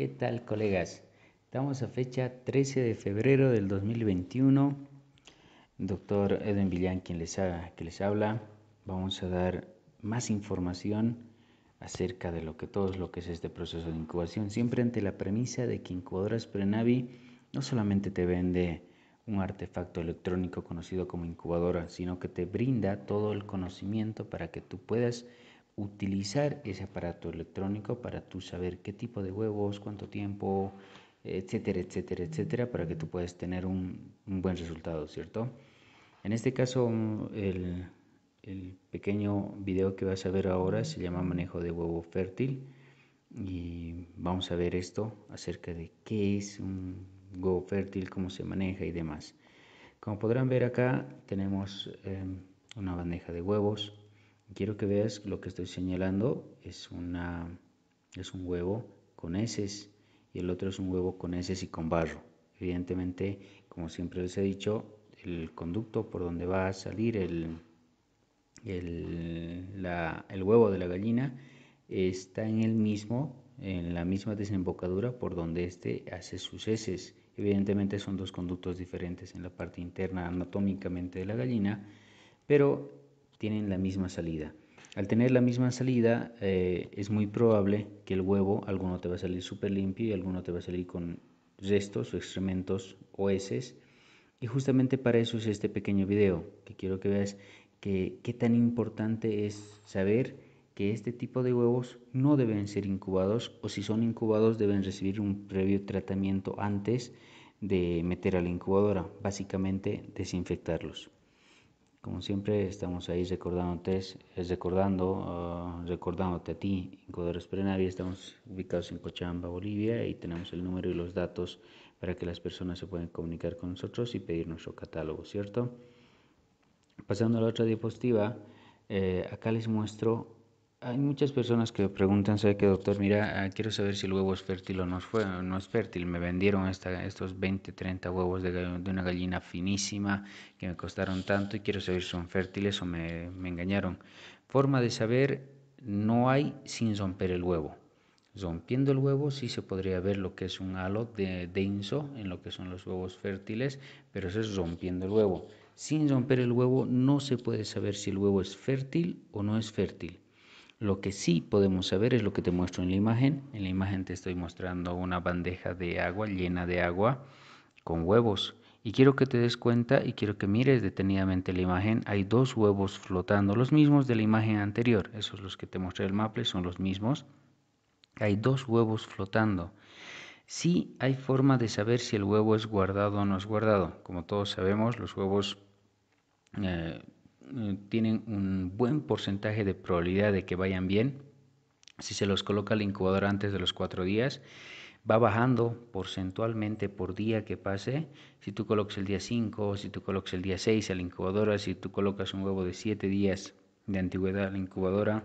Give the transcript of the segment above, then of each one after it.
¿Qué tal, colegas? Estamos a fecha 13 de febrero del 2021. Doctor Edwin Villán, quien les, les habla, vamos a dar más información acerca de lo que todo lo que es este proceso de incubación, siempre ante la premisa de que Incubadoras Prenavi no solamente te vende un artefacto electrónico conocido como incubadora, sino que te brinda todo el conocimiento para que tú puedas utilizar ese aparato electrónico para tú saber qué tipo de huevos, cuánto tiempo, etcétera, etcétera, etcétera, para que tú puedas tener un, buen resultado, ¿cierto? En este caso, mm, el, pequeño video que vas a ver ahora se llama manejo de huevo fértil y vamos a ver esto acerca de qué es un huevo fértil, cómo se maneja y demás. Como podrán ver acá tenemos em, una bandeja de huevos, quiero que veas lo que estoy señalando es una es un huevo con heces y el otro es un huevo con heces y con barro evidentemente como siempre les he dicho el conducto por donde va a salir el, el, huevo de la gallina está en el mismo en la misma desembocadura por donde éste hace sus heces evidentemente son dos conductos diferentes en la parte interna anatómicamente de la gallina pero tienen la misma salida. Al tener la misma salida, eh, es muy probable que el huevo, alguno te va a salir súper limpio y alguno te va a salir con restos o excrementos o heces. Y justamente para eso es este pequeño video, que quiero que veas que qué tan importante es saber que este tipo de huevos no deben ser incubados o si son incubados deben recibir un previo tratamiento antes de meter a la incubadora, básicamente desinfectarlos. Como siempre estamos ahí recordándote, recordando, ah, a ti, Ecuadores Plenaria. Estamos ubicados en Cochamba, Bolivia, y tenemos el número y los datos para que las personas se puedan comunicar con nosotros y pedir nuestro catálogo, ¿cierto? Pasando a la otra diapositiva, eh, acá les muestro hay muchas personas que preguntan, ¿sabe que doctor? Mira, ah, quiero saber si el huevo es fértil o no es, fértil. Me vendieron esta, estos 20, 30 huevos de, una gallina finísima que me costaron tanto y quiero saber si son fértiles o me, me engañaron. Forma de saber no hay sin romper el huevo. Rompiendo el huevo sí se podría ver lo que es un halo de, denso en lo que son los huevos fértiles, pero eso es rompiendo el huevo. Sin romper el huevo no se puede saber si el huevo es fértil o no es fértil. Lo que sí podemos saber es lo que te muestro en la imagen. En la imagen te estoy mostrando una bandeja de agua llena de agua con huevos. Y quiero que te des cuenta y quiero que mires detenidamente la imagen. Hay dos huevos flotando, los mismos de la imagen anterior. Esos los que te mostré el maple son los mismos. Hay dos huevos flotando. Sí hay forma de saber si el huevo es guardado o no es guardado. Como todos sabemos, los huevos eh, eh, tienen un buen porcentaje de probabilidad de que vayan bien. Si se los coloca al incubador antes de los cuatro días, va bajando porcentualmente por día que pase. Si tú colocas el día 5, si tú colocas el día 6 a la incubadora, si tú colocas un huevo de siete días de antigüedad a la incubadora,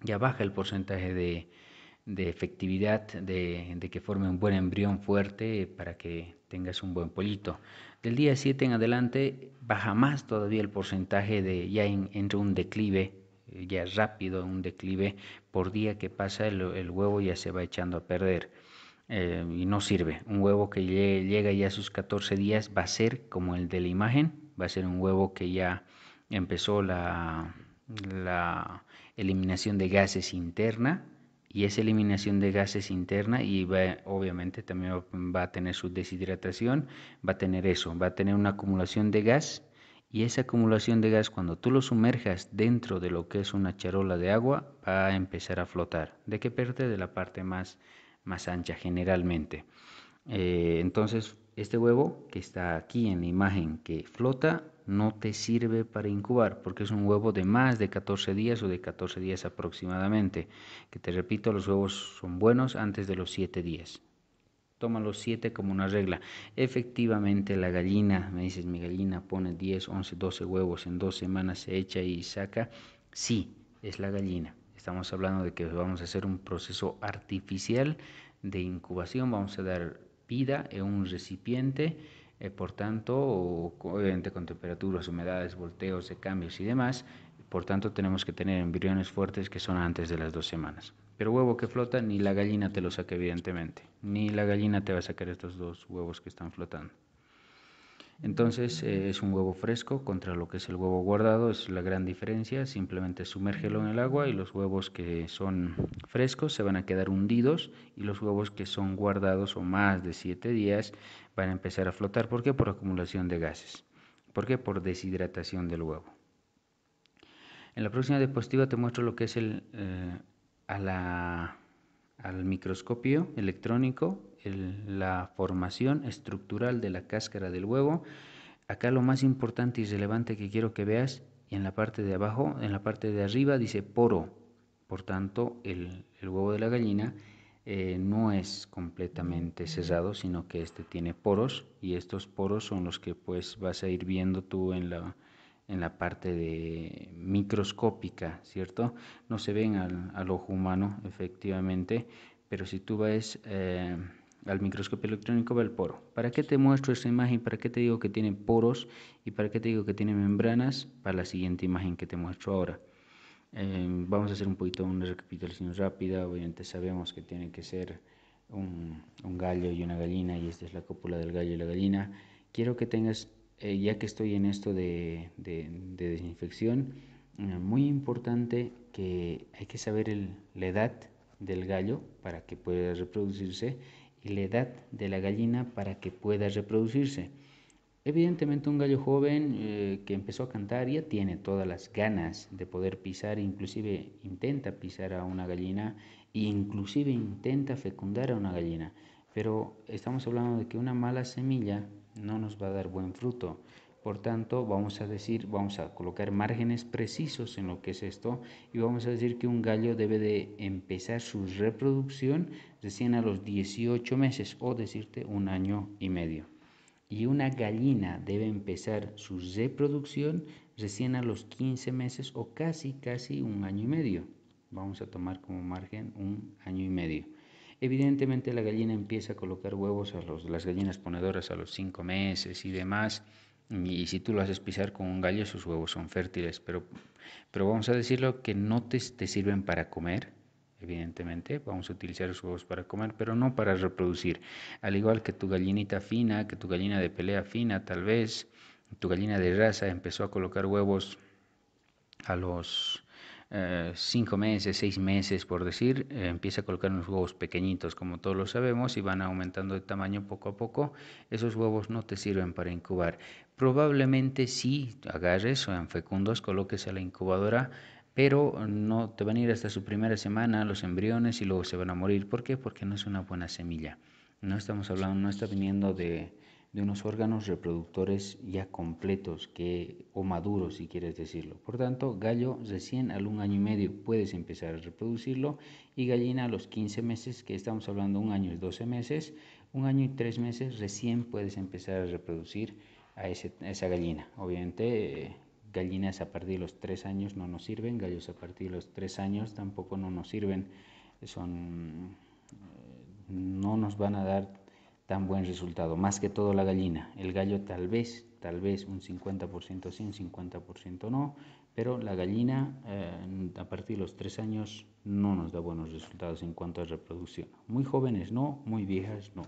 ya baja el porcentaje de, efectividad de, de, que forme un buen embrión fuerte para que tengas un buen pollito. Del día 7 en adelante baja más todavía el porcentaje de ya en, entre un declive, eh, ya rápido un declive por día que pasa el, huevo ya se va echando a perder. Eh, y no sirve. Un huevo que llega ya a sus 14 días va a ser como el de la imagen, va a ser un huevo que ya empezó la eliminación de gases interna, y esa eliminación de gases interna y obviamente también va a tener su deshidratación, va a tener eso, va a tener una acumulación de gas y esa acumulación de gas cuando tú lo sumerjas dentro de lo que es una charola de agua va a empezar a flotar. ¿De qué parte? De la parte más, más ancha generalmente. Eh, entonces este huevo que está aquí en la imagen que flota no te sirve para incubar, porque es un huevo de más de 14 días o de 14 días aproximadamente. Que te repito, los huevos son buenos antes de los 7 días. Toma los 7 como una regla. Efectivamente, la gallina, me dices, mi gallina pone 10, 11, 12 huevos, en dos semanas se echa y saca. Sí, es la gallina. Estamos hablando de que vamos a hacer un proceso artificial de incubación, vamos a dar vida en un recipiente eh, por tanto, obviamente con temperaturas, humedades, volteos de cambios y demás, por tanto tenemos que tener embriones fuertes que son antes de las dos semanas. Pero huevo que flota, ni la gallina te lo saca evidentemente, ni la gallina te va a sacar estos dos huevos que están flotando. Entonces eh, es un huevo fresco contra lo que es el huevo guardado, es la gran diferencia, simplemente sumérgelo en el agua y los huevos que son frescos se van a quedar hundidos y los huevos que son guardados o más de 7 días van a empezar a flotar. ¿Por qué? Por acumulación de gases. ¿Por qué? Por deshidratación del huevo. En la próxima diapositiva te muestro lo que es el, eh, a la, al microscopio electrónico la formación estructural de la cáscara del huevo. Acá lo más importante y relevante que quiero que veas, y en la parte de abajo, en la parte de arriba dice poro. Por tanto, el, huevo de la gallina eh, no es completamente cerrado, sino que este tiene poros y estos poros son los que pues vas a ir viendo tú en la, en la parte de microscópica, ¿cierto? No se ven al, ojo humano, efectivamente, pero si tú vas eh, al microscopio electrónico va el poro. ¿Para qué te muestro esta imagen? ¿Para qué te digo que tiene poros? ¿Y para qué te digo que tiene membranas? Para la siguiente imagen que te muestro ahora. Em, vamos a hacer un poquito una recapitulación rápida. Obviamente sabemos que tiene que ser un, gallo y una gallina y esta es la cópula del gallo y la gallina. Quiero que tengas, eh, ya que estoy en esto de, desinfección, eh, muy importante que hay que saber la edad del gallo para que pueda reproducirse y la edad de la gallina para que pueda reproducirse. Evidentemente un gallo joven eh, que empezó a cantar ya tiene todas las ganas de poder pisar, inclusive intenta pisar a una gallina inclusive intenta fecundar a una gallina. Pero estamos hablando de que una mala semilla no nos va a dar buen fruto. Por tanto, vamos a decir, vamos a colocar márgenes precisos en lo que es esto y vamos a decir que un gallo debe de empezar su reproducción recién a los 18 meses o decirte un año y medio. Y una gallina debe empezar su reproducción recién a los 15 meses o casi, casi un año y medio. Vamos a tomar como margen un año y medio. Evidentemente la gallina empieza a colocar huevos a las gallinas ponedoras a los 5 meses y demás y si tú lo haces pisar con un gallo, sus huevos son fértiles, pero, pero vamos a decirlo que no te, te sirven para comer, evidentemente, vamos a utilizar los huevos para comer, pero no para reproducir. Al igual que tu gallinita fina, que tu gallina de pelea fina, tal vez, tu gallina de raza empezó a colocar huevos a los eh, cinco meses, seis meses, por decir, eh, empieza a colocar unos huevos pequeñitos, como todos lo sabemos, y van aumentando de tamaño poco a poco. Esos huevos no te sirven para incubar. Probablemente sí agarres o en fecundos, coloques a la incubadora pero no te van a ir hasta su primera semana los embriones y luego se van a morir. ¿Por qué? Porque no es una buena semilla. No estamos hablando, no está viniendo de, de unos órganos reproductores ya completos que, o maduros si quieres decirlo. Por tanto, gallo recién al un año y medio puedes empezar a reproducirlo y gallina a los 15 meses, que estamos hablando un año y 12 meses, un año y tres meses recién puedes empezar a reproducir a, esa gallina. Obviamente... Eh, gallinas a partir de los tres años no nos sirven, gallos a partir de los tres años tampoco no nos sirven, son eh, no nos van a dar tan buen resultado. Más que todo la gallina. El gallo tal vez, tal vez un 50% sí, un 50% no, pero la gallina eh, a partir de los tres años no nos da buenos resultados en cuanto a reproducción. Muy jóvenes no, muy viejas no.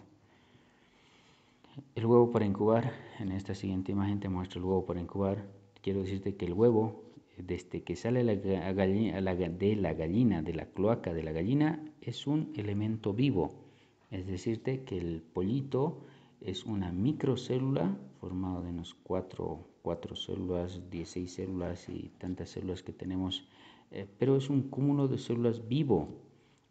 El huevo para incubar, en esta siguiente imagen te muestro el huevo para incubar. Quiero decirte que el huevo, desde que sale la de la gallina, de la cloaca de la gallina, es un elemento vivo es decirte que el pollito es una microcélula formada de unos 4, células, 16 células y tantas células que tenemos, eh, pero es un cúmulo de células vivo.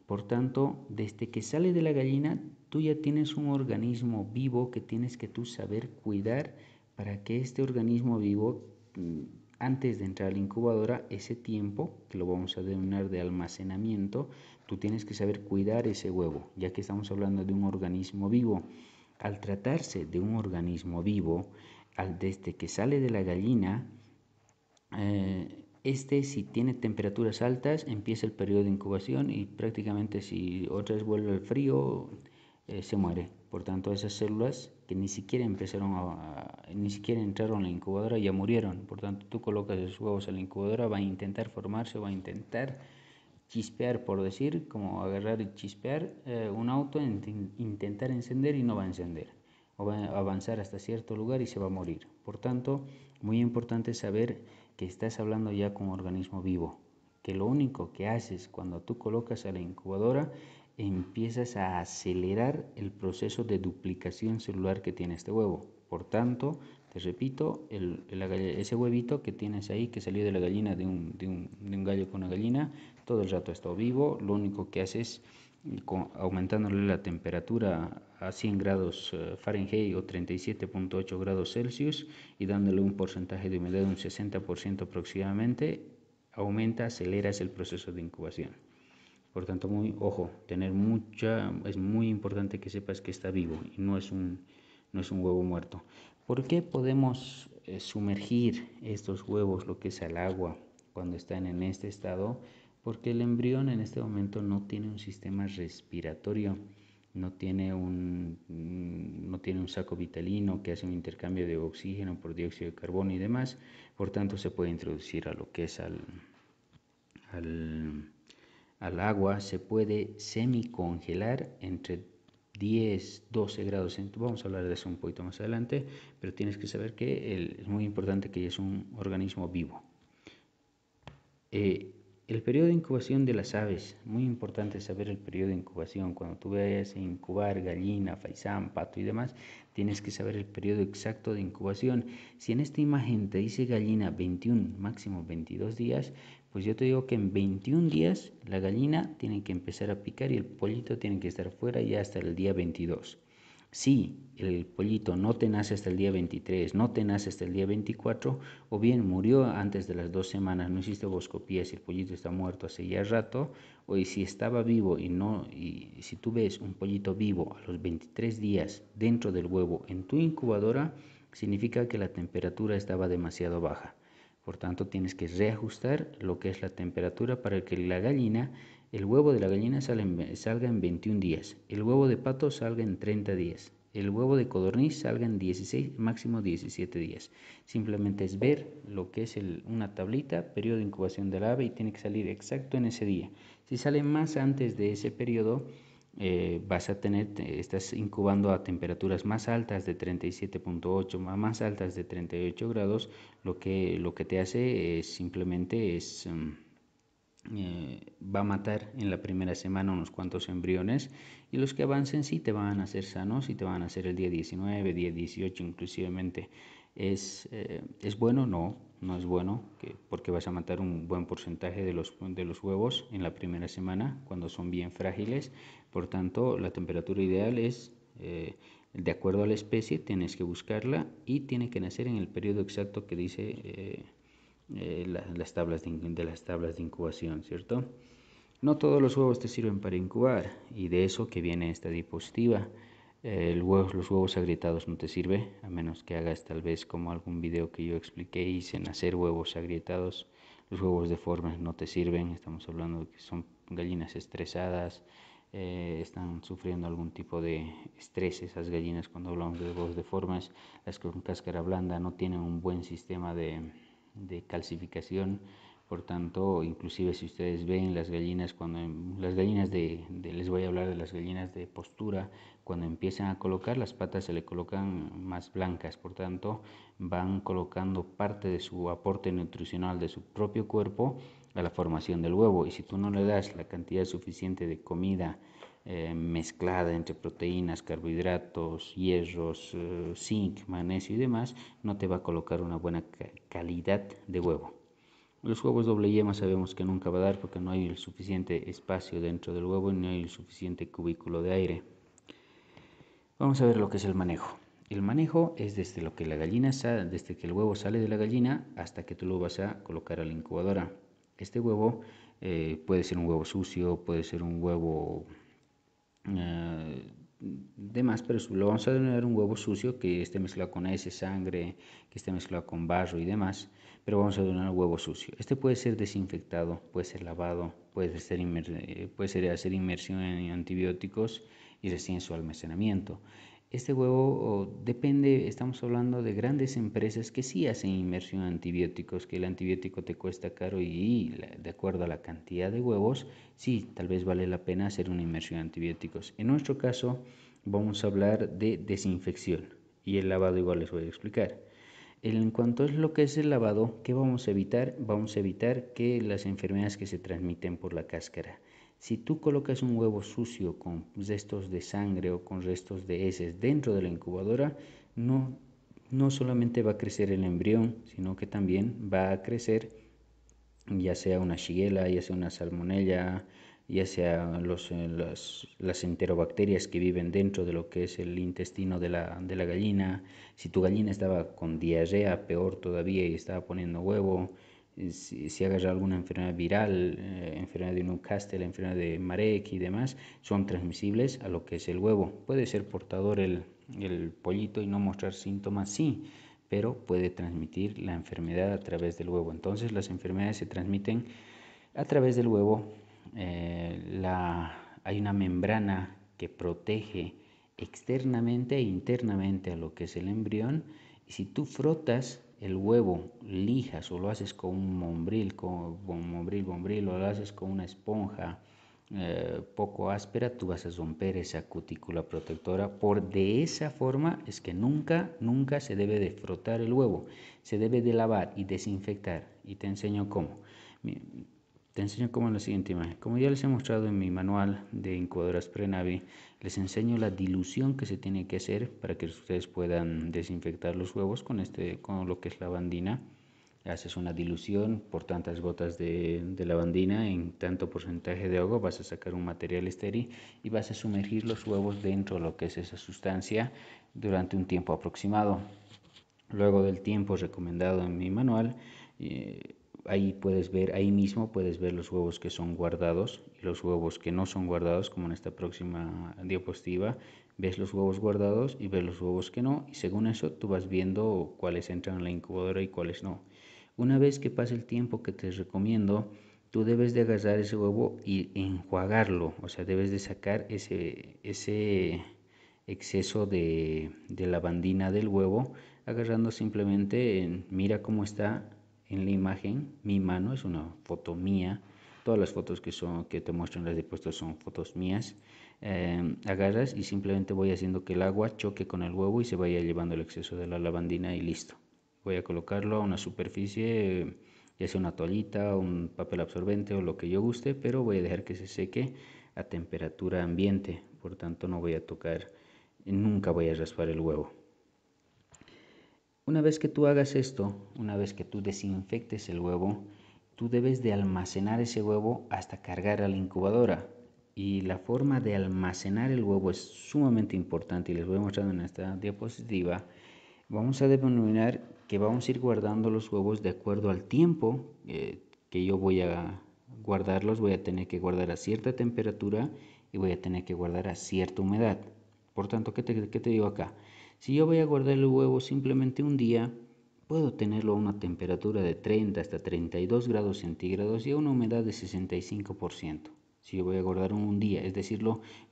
Por tanto, desde que sale de la gallina, tú ya tienes un organismo vivo que tienes que tú saber cuidar para que este organismo vivo, mm, antes de entrar a la incubadora, ese tiempo, que lo vamos a denominar de almacenamiento, Tú tienes que saber cuidar ese huevo, ya que estamos hablando de un organismo vivo. Al tratarse de un organismo vivo, al, desde que sale de la gallina, eh, este si tiene temperaturas altas empieza el periodo de incubación y prácticamente si otra vez vuelve al frío eh, se muere. Por tanto, esas células que ni siquiera empezaron ni siquiera entraron a la incubadora ya murieron. Por tanto, tú colocas esos huevos en la incubadora, va a intentar formarse, va a intentar chispear, por decir, como agarrar y chispear eh, un auto, intentar encender y no va a encender, o va a avanzar hasta cierto lugar y se va a morir. Por tanto, muy importante saber que estás hablando ya con un organismo vivo, que lo único que haces cuando tú colocas a la incubadora, empiezas a acelerar el proceso de duplicación celular que tiene este huevo. Por tanto, te repito, ese huevito que tienes ahí, que salió de la gallina, de un, gallo con una gallina, todo el rato ha estado vivo, lo único que haces eh, aumentándole la temperatura a 100 grados eh, Fahrenheit o 37.8 grados Celsius y dándole un porcentaje de humedad de un 60% aproximadamente, aumenta, aceleras el proceso de incubación. Por tanto, muy ojo, tener mucha es muy importante que sepas que está vivo y no es un no es un huevo muerto. ¿Por qué podemos eh, sumergir estos huevos, lo que es al agua, cuando están en este estado? Porque el embrión en este momento no tiene un sistema respiratorio, no tiene un, mm, no tiene un saco vitalino que hace un intercambio de oxígeno por dióxido de carbono y demás, por tanto se puede introducir a lo que es al, al, al agua, se puede semicongelar entre 10, 12 grados centígrados, vamos a hablar de eso un poquito más adelante, pero tienes que saber que es muy importante que es un organismo vivo. Eh, el periodo de incubación de las aves, muy importante saber el periodo de incubación. Cuando tú veas a incubar gallina, faisán, pato y demás, tienes que saber el periodo exacto de incubación. Si en esta imagen te dice gallina 21, máximo 22 días, pues yo te digo que en 21 días la gallina tiene que empezar a picar y el pollito tiene que estar fuera ya hasta el día 22. Si el pollito no te nace hasta el día 23, no te nace hasta el día 24, o bien murió antes de las dos semanas, no hiciste oboscopía si el pollito está muerto hace ya rato, o si estaba vivo y no, y si tú ves un pollito vivo a los 23 días dentro del huevo en tu incubadora, significa que la temperatura estaba demasiado baja. Por tanto, tienes que reajustar lo que es la temperatura para que la gallina, el huevo de la gallina salga en 21 días, el huevo de pato salga en 30 días, el huevo de codorniz salga en 16, máximo 17 días. Simplemente es ver lo que es una tablita, periodo de incubación del ave y tiene que salir exacto en ese día. Si sale más antes de ese periodo, eh, vas a tener, estás incubando a temperaturas más altas de 37.8, más altas de 38 grados, lo que, lo que te hace es, eh, simplemente es... Mm, eh, va a matar en la primera semana unos cuantos embriones y los que avancen sí te van a hacer sanos y te van a hacer el día 19, día 18 inclusivemente ¿Es, ¿es bueno? No, no es bueno porque vas a matar un buen porcentaje de los, de los huevos en la primera semana cuando son bien frágiles. Por tanto, la temperatura ideal es, eh, de acuerdo a la especie, tienes que buscarla y tiene que nacer en el periodo exacto que dice eh, eh, las tablas de, las tablas de incubación, ¿cierto? No todos los huevos te sirven para incubar y de eso que viene esta diapositiva los huevos agrietados no te sirve, a menos que hagas tal vez como algún video que yo expliqué, hice en hacer huevos agrietados. Los huevos deformes no te sirven, estamos hablando de que son gallinas estresadas, eh, están sufriendo algún tipo de estrés esas gallinas cuando hablamos de huevos deformes. Las con cáscara blanda no tienen un buen sistema de calcificación, por tanto, inclusive si ustedes ven las gallinas, cuando em, las gallinas de, les voy a hablar de las gallinas de postura, cuando empiezan a colocar las patas se le colocan más blancas, por tanto van colocando parte de su aporte nutricional de su propio cuerpo a la formación del huevo. Y si tú no le das la cantidad suficiente de comida eh, mezclada entre proteínas, carbohidratos, hierros, eh, zinc, magnesio y demás, no te va a colocar una buena calidad de huevo. Los huevos doble yema sabemos que nunca va a dar porque no hay el suficiente espacio dentro del huevo y no hay el suficiente cubículo de aire. Vamos a ver lo que es el manejo. El manejo es desde lo que la gallina sale, desde que el huevo sale de la gallina hasta que tú lo vas a colocar a la incubadora. Este huevo eh, puede ser un huevo sucio, puede ser un huevo demás, eh, de más, pero lo vamos a denominar un huevo sucio que esté mezclado con ese sangre, que esté mezclado con barro y demás pero vamos a donar huevo sucio. Este puede ser desinfectado, puede ser lavado, puede ser, eh, puede ser hacer inmersión en antibióticos y recién su almacenamiento. Este huevo depende, estamos hablando de grandes empresas que sí hacen inmersión en antibióticos, que el antibiótico te cuesta caro y, y, de acuerdo a la cantidad de huevos, sí, tal vez vale la pena hacer una inmersión en antibióticos. En nuestro caso, vamos a hablar de desinfección y el lavado igual les voy a explicar. En cuanto a lo que es el lavado, ¿qué vamos a evitar? Vamos a evitar que las enfermedades que se transmiten por la cáscara. Si tú colocas un huevo sucio con restos de sangre o con restos de heces dentro de la incubadora, no, solamente va a crecer el embrión, sino que también va a crecer ya sea una shigella, ya sea una salmonella, ya sea los, eh, las enterobacterias que viven dentro de lo que es el intestino de la, de la gallina, si tu gallina estaba con diarrea, peor todavía, y estaba poniendo huevo, eh, si, si agarra alguna enfermedad viral, eh, enfermedad de Newcastle, enfermedad de Marek y demás, son transmisibles a lo que es el huevo. Puede ser portador el, el pollito y no mostrar síntomas, sí, pero puede transmitir la enfermedad a través del huevo. Entonces las enfermedades se transmiten a través del huevo eh, hay una membrana que protege externamente e internamente a lo que es el embrión. Y si tú frotas el huevo, lijas o lo haces con un mombril, con, bombril, o lo haces con una esponja eh, poco áspera, tú vas a romper esa cutícula protectora. Por de esa forma es que nunca, nunca se debe de frotar el huevo, se debe de lavar y desinfectar. Y te enseño cómo. Te enseño cómo en la siguiente imagen. Como ya les he mostrado en mi manual de incubadoras Prenavi, les enseño la dilución que se tiene que hacer para que ustedes puedan desinfectar los huevos con, este, con lo que es lavandina. Haces una dilución por tantas gotas de, de lavandina en tanto porcentaje de agua, vas a sacar un material estéril y vas a sumergir los huevos dentro de lo que es esa sustancia durante un tiempo aproximado. Luego del tiempo recomendado en mi manual, eh, ahí puedes ver, ahí mismo puedes ver los huevos que son guardados y los huevos que no son guardados, como en esta próxima diapositiva. Ves los huevos guardados y ves los huevos que no, y según eso tú vas viendo cuáles entran en la incubadora y cuáles no. Una vez que pase el tiempo que te recomiendo, tú debes de agarrar ese huevo y enjuagarlo, o sea, debes de sacar ese, ese exceso de, de lavandina del huevo, agarrando simplemente, en... mira cómo está en la imagen, mi mano es una foto mía. Todas las fotos que, son, que te muestro en las dispuestas son fotos mías. Em, agarras y simplemente voy haciendo que el agua choque con el huevo y se vaya llevando el exceso de la lavandina y listo. Voy a colocarlo a una superficie, ya sea una toallita, un papel absorbente o lo que yo guste, pero voy a dejar que se seque a temperatura ambiente. Por tanto, no voy a tocar, nunca voy a raspar el huevo. Una vez que tú hagas esto, una vez que tú desinfectes el huevo, tú debes de almacenar ese huevo hasta cargar a la incubadora. Y la forma de almacenar el huevo es sumamente importante y les voy a mostrar en esta diapositiva. Vamos a denominar que vamos a ir guardando los huevos de acuerdo al tiempo eh, que yo voy a guardarlos. Voy a tener que guardar a cierta temperatura y voy a tener que guardar a cierta humedad. Por tanto, ¿qué te, qué te digo acá? Si yo voy a guardar el huevo simplemente un día, puedo tenerlo a una temperatura de 30 hasta 32 grados centígrados y a una humedad de 65%. Si yo voy a guardar un día, es decir,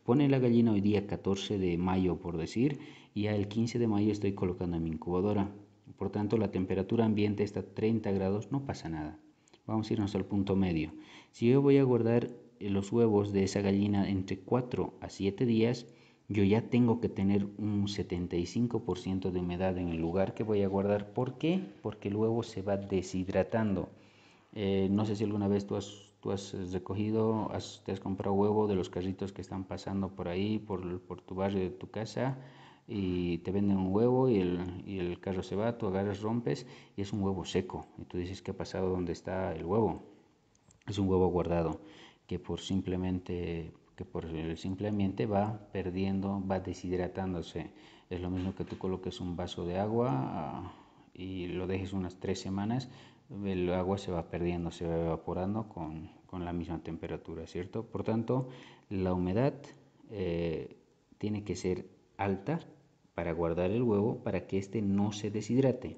pone la gallina hoy día 14 de mayo por decir, y el 15 de mayo estoy colocando en mi incubadora. Por tanto, la temperatura ambiente está a 30 grados, no pasa nada. Vamos a irnos al punto medio. Si yo voy a guardar los huevos de esa gallina entre 4 a 7 días, yo ya tengo que tener un 75% de humedad en el lugar que voy a guardar. ¿Por qué? Porque el huevo se va deshidratando. Eh, no sé si alguna vez tú has, tú has recogido, has, te has comprado huevo de los carritos que están pasando por ahí, por, por tu barrio de tu casa, y te venden un huevo y el, y el carro se va, tú agarras, rompes y es un huevo seco. Y tú dices, ¿qué ha pasado? ¿Dónde está el huevo? Es un huevo guardado que por simplemente que por simplemente va perdiendo, va deshidratándose. Es lo mismo que tú coloques un vaso de agua ah, y lo dejes unas tres semanas, el agua se va perdiendo, se va evaporando con, la misma temperatura, ¿cierto? Por tanto, la humedad eh, tiene que ser alta para guardar el huevo para que éste no se deshidrate.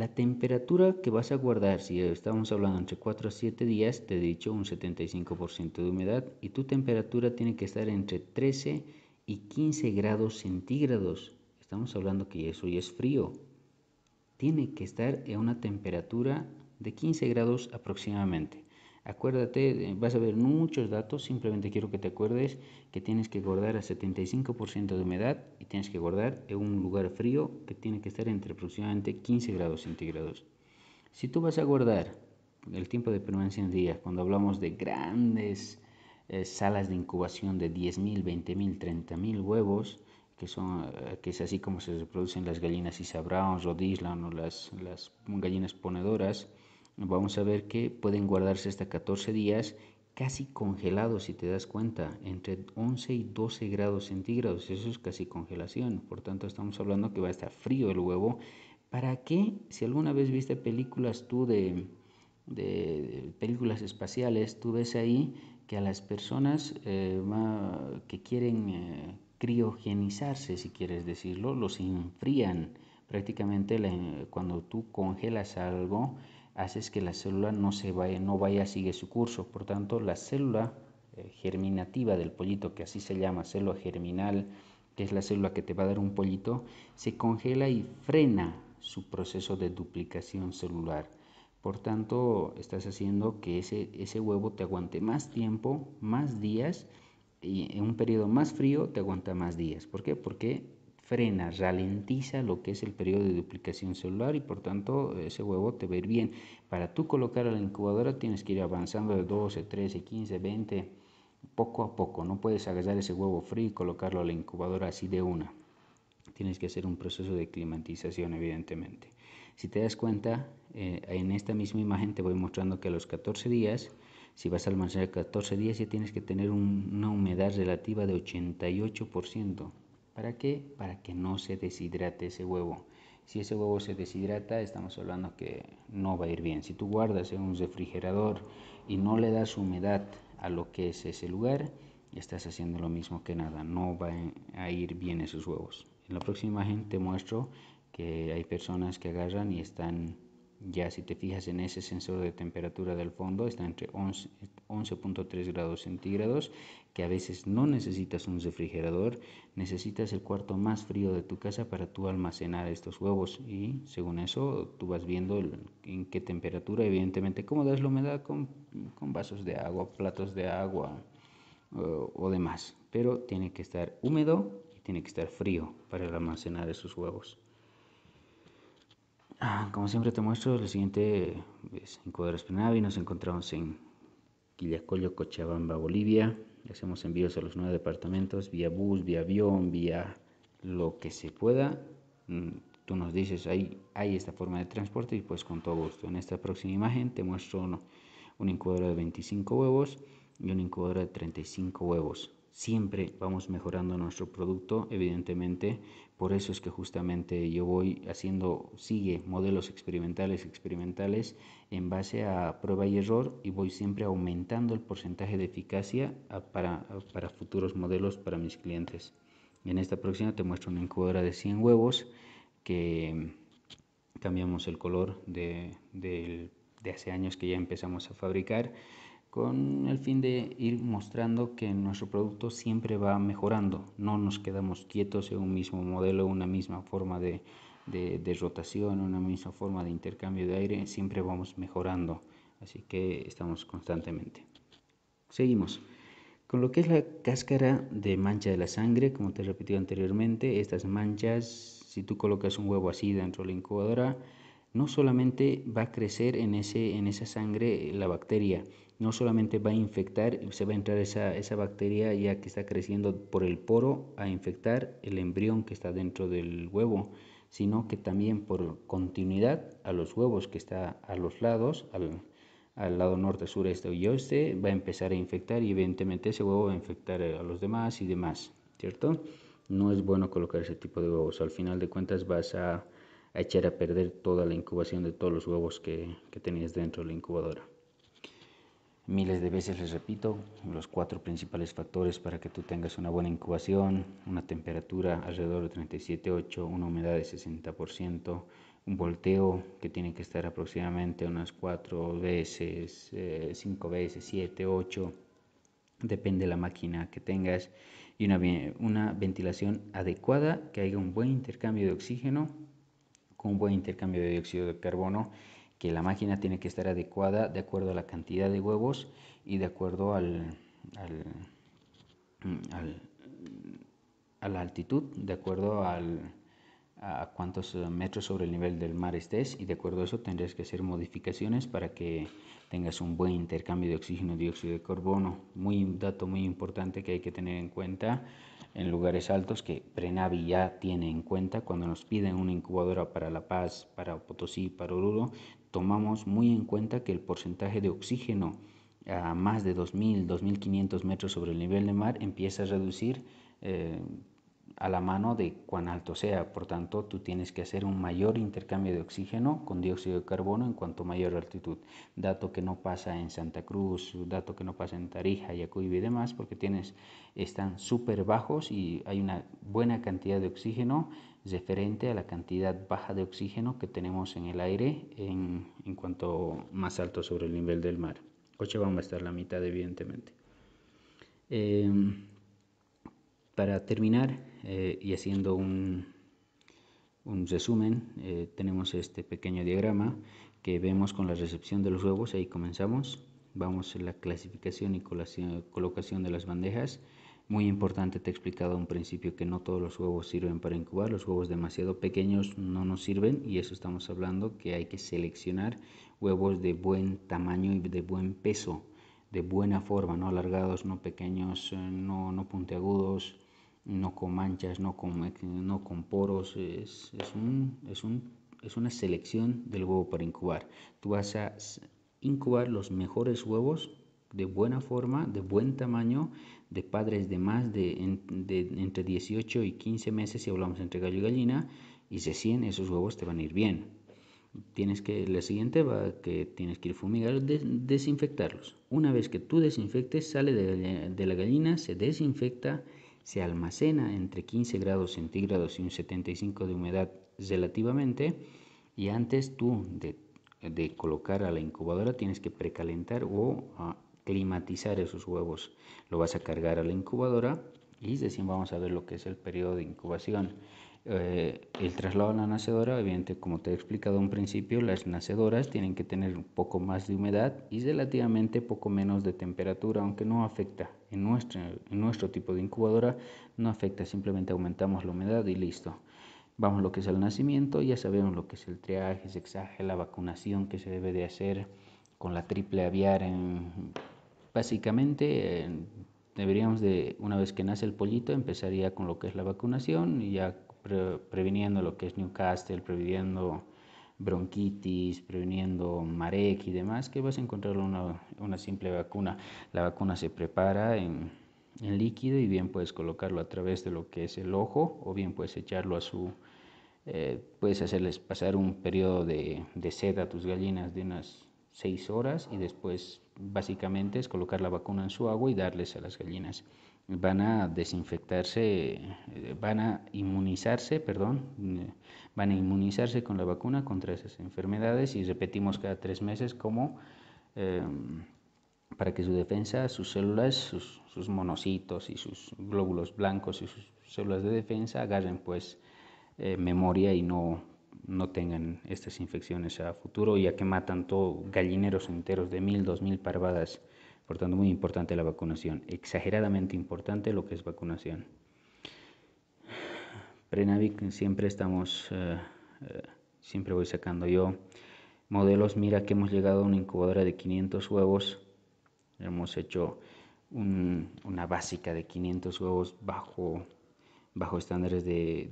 La temperatura que vas a guardar, si estamos hablando entre 4 a 7 días, te he dicho un 75% de humedad y tu temperatura tiene que estar entre 13 y 15 grados centígrados. Estamos hablando que eso ya es frío. Tiene que estar en una temperatura de 15 grados aproximadamente. Acuérdate, vas a ver muchos datos, simplemente quiero que te acuerdes que tienes que guardar a 75% de humedad y tienes que guardar en un lugar frío que tiene que estar entre aproximadamente 15 grados centígrados. Si tú vas a guardar el tiempo de permanencia en día, cuando hablamos de grandes eh, salas de incubación de 10.000, 20.000, 30.000 huevos, que, son, eh, que es así como se reproducen las gallinas y se Rhode las gallinas ponedoras, vamos a ver que pueden guardarse hasta 14 días casi congelados, si te das cuenta, entre 11 y 12 grados centígrados. Eso es casi congelación. Por tanto, estamos hablando que va a estar frío el huevo. ¿Para qué? Si alguna vez viste películas tú de, de películas espaciales, tú ves ahí que a las personas eh, que quieren eh, criogenizarse, si quieres decirlo, los enfrían. Prácticamente cuando tú congelas algo, haces que la célula no, se vaya, no vaya, sigue su curso. Por tanto, la célula eh, germinativa del pollito, que así se llama, célula germinal, que es la célula que te va a dar un pollito, se congela y frena su proceso de duplicación celular. Por tanto, estás haciendo que ese, ese huevo te aguante más tiempo, más días, y en un periodo más frío te aguanta más días. ¿Por qué? Porque frena, ralentiza lo que es el periodo de duplicación celular y por tanto ese huevo te va a ir bien. Para tú colocar a la incubadora tienes que ir avanzando de 12, 13, 15, 20, poco a poco. No puedes agarrar ese huevo frío y colocarlo a la incubadora así de una. Tienes que hacer un proceso de climatización evidentemente. Si te das cuenta, eh, en esta misma imagen te voy mostrando que a los 14 días si vas a almacenar 14 días ya tienes que tener una humedad relativa de 88%. ¿Para qué? Para que no se deshidrate ese huevo. Si ese huevo se deshidrata, estamos hablando que no va a ir bien. Si tú guardas en un refrigerador y no le das humedad a lo que es ese lugar, estás haciendo lo mismo que nada. No van a ir bien esos huevos. En la próxima imagen te muestro que hay personas que agarran y están ya si te fijas en ese sensor de temperatura del fondo, está entre 11.3 grados centígrados, que a veces no necesitas un refrigerador, necesitas el cuarto más frío de tu casa para tú almacenar estos huevos y según eso tú vas viendo en qué temperatura, evidentemente, cómo das la humedad con, vasos de agua, platos de agua o demás. Pero tiene que estar húmedo y tiene que estar frío para almacenar esos huevos. Ah, como siempre te muestro, el siguiente es en nos encontramos en Quillacollo, Cochabamba, Bolivia. Hacemos envíos a los nueve departamentos vía bus, vía avión, vía lo que se pueda. Mm, tú nos dices, hay, hay esta forma de transporte y pues con todo gusto. En esta próxima imagen te muestro un encuadro de 25 huevos y un encuadro de 35 huevos siempre vamos mejorando nuestro producto, evidentemente. Por eso es que justamente yo voy haciendo, sigue modelos experimentales, experimentales, en base a prueba y error y voy siempre aumentando el porcentaje de eficacia para, para futuros modelos para mis clientes. En esta próxima te muestro una incubadora de 100 huevos que cambiamos el color de hace años que ya empezamos a fabricar con el fin de ir mostrando que nuestro producto siempre va mejorando, no nos quedamos quietos en un mismo modelo, una misma forma de, de, rotación, una misma forma de intercambio de aire, siempre vamos mejorando, así que estamos constantemente. Seguimos. Con lo que es la cáscara de mancha de la sangre, como te he repetido anteriormente, estas manchas, si tú colocas un huevo así dentro de la incubadora, no solamente va a crecer en esa sangre la bacteria, no solamente va a infectar, se va a entrar esa, bacteria ya que está creciendo por el poro a infectar el embrión que está dentro del huevo, sino que también por continuidad a los huevos que está a los lados, al, lado norte, sureste este y oeste, va a empezar a infectar y evidentemente ese huevo va a infectar a los demás y demás, ¿cierto? No es bueno colocar ese tipo de huevos, al final de cuentas vas a, echar a perder toda la incubación de todos los huevos que, que tenías dentro de la incubadora. Miles de veces les repito los cuatro principales factores para que tú tengas una buena incubación, una temperatura alrededor de 37.8, una humedad de 60%, un volteo que tiene que estar aproximadamente unas cuatro veces, 5 eh, veces, 7, 8, depende de la máquina que tengas, y una, una ventilación adecuada, que haya un buen intercambio de oxígeno, con un buen intercambio de dióxido de carbono que la máquina tiene que estar adecuada de acuerdo a la cantidad de huevos y de acuerdo al, a la altitud, de acuerdo a cuántos eh, metros sobre el nivel del mar estés y de acuerdo a eso tendrías que hacer modificaciones para que tengas un buen intercambio de oxígeno dióxido de carbono. Muy un dato muy importante que hay que tener en cuenta en lugares altos que Prenavi ya tiene en cuenta. Cuando nos piden una incubadora para La Paz, para Potosí, para Oruro, tomamos muy en cuenta que el porcentaje de oxígeno a más de 2.000, 2.500 metros sobre el nivel de mar empieza a reducir eh, a la mano de cuán alto sea. Por tanto, tú tienes que hacer un mayor intercambio de oxígeno con dióxido de carbono en cuanto mayor altitud. Dato que no pasa en Santa Cruz, dato que no pasa en Tarija, Yacuiba y demás, porque tienes, están súper bajos y hay una buena cantidad de oxígeno referente a la cantidad baja de oxígeno que tenemos en el aire en, cuanto más alto sobre el nivel del mar. Ocho vamos a estar la mitad, evidentemente. Em, para terminar, eh, y haciendo un, resumen, eh, tenemos este pequeño diagrama que vemos con la recepción de los huevos, ahí comenzamos, vamos a la clasificación y colocación de las bandejas, muy importante, te he explicado un principio que no todos los huevos sirven para incubar, los huevos demasiado pequeños no nos sirven y eso estamos hablando que hay que seleccionar huevos de buen tamaño y de buen peso, de buena forma, no alargados, no pequeños, eh, no, no puntiagudos, no con manchas, no con, no con poros, es, es, una selección del huevo para incubar. Tú vas a incubar los mejores huevos de buena forma, de buen tamaño, de padres de más de, entre 18 y 15 meses, si hablamos entre gallo y gallina, y se cien esos huevos te van a ir bien. Tienes que, la siguiente va que tienes que ir fumigar, desinfectarlos. Una vez que tú desinfectes, sale de la gallina, se desinfecta se almacena entre 15 grados centígrados y un 75 de humedad relativamente y antes tú de, colocar a la incubadora tienes que precalentar o ah, climatizar esos huevos. Lo vas a cargar a la incubadora y recién vamos a ver lo que es el periodo de incubación. Eh, el traslado a la nacedora, obviamente, como te he explicado un principio, las nacedoras tienen que tener un poco más de humedad y relativamente poco menos de temperatura, aunque no afecta en nuestro, en nuestro tipo de incubadora, no afecta, simplemente aumentamos la humedad y listo. Vamos lo que es el nacimiento, ya sabemos lo que es el triaje, sexaje, la vacunación que se debe de hacer con la triple aviar. básicamente deberíamos de, una vez que nace el pollito, empezaría con lo que es la vacunación y ya previniendo lo que es Newcastle, previniendo bronquitis, previniendo marek y demás, que vas a encontrar una, simple vacuna. La vacuna se prepara en, líquido y bien puedes colocarlo a través de lo que es el ojo o bien puedes echarlo a su... Eh, puedes hacerles pasar un periodo de, sed a tus gallinas de unas seis horas y después básicamente es colocar la vacuna en su agua y darles a las gallinas van a desinfectarse, eh, van a inmunizarse, perdón, eh, van a inmunizarse con la vacuna contra esas enfermedades y repetimos cada tres meses como em, para que su defensa, sus células, sus, monocitos y sus glóbulos blancos y sus células de defensa agarren pues eh, memoria y no, no tengan estas infecciones a futuro ya que matan todo gallineros enteros de mil, dos mil parvadas por tanto, muy importante la vacunación, exageradamente importante lo que es vacunación. Prenavik, siempre estamos, eh, eh, siempre voy sacando yo modelos. Mira que hemos llegado a una incubadora de 500 huevos. Hemos hecho una básica de 500 huevos bajo, bajo estándares de,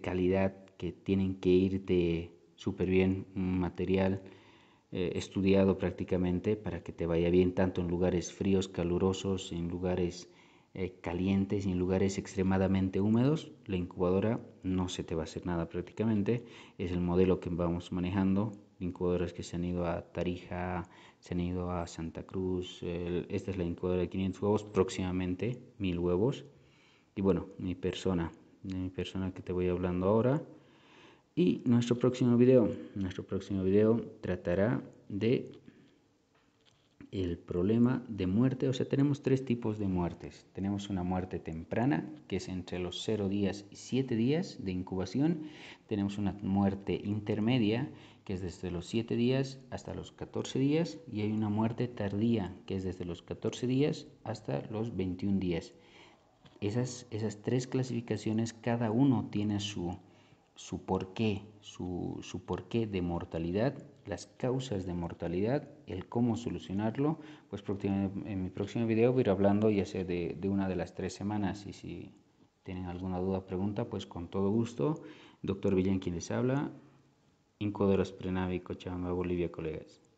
calidad que tienen que ir de súper bien. Un material eh, estudiado prácticamente para que te vaya bien tanto en lugares fríos, calurosos, en lugares eh, calientes y en lugares extremadamente húmedos. La incubadora no se te va a hacer nada prácticamente. Es el modelo que vamos manejando. Incubadoras que se han ido a Tarija, se han ido a Santa Cruz. esta es la incubadora de 500 huevos, próximamente 1000 huevos. Y bueno, mi persona, mi persona que te voy hablando ahora y nuestro próximo video. Nuestro próximo video tratará de el problema de muerte, o sea, tenemos tres tipos de muertes. Tenemos una muerte temprana, que es entre los 0 días y 7 días de incubación. Tenemos una muerte intermedia, que es desde los 7 días hasta los 14 días. Y hay una muerte tardía, que es desde los 14 días hasta los 21 días. Esas, esas tres clasificaciones, cada uno tiene su, su porqué, su, su porqué de mortalidad, las causas de mortalidad, el cómo solucionarlo, pues en mi próximo video voy a ir hablando ya sea de, una de las tres semanas y si tienen alguna duda o pregunta, pues con todo gusto. Doctor Villán quien les habla, incodoros Prenavi, Cochabamba, Bolivia, colegas.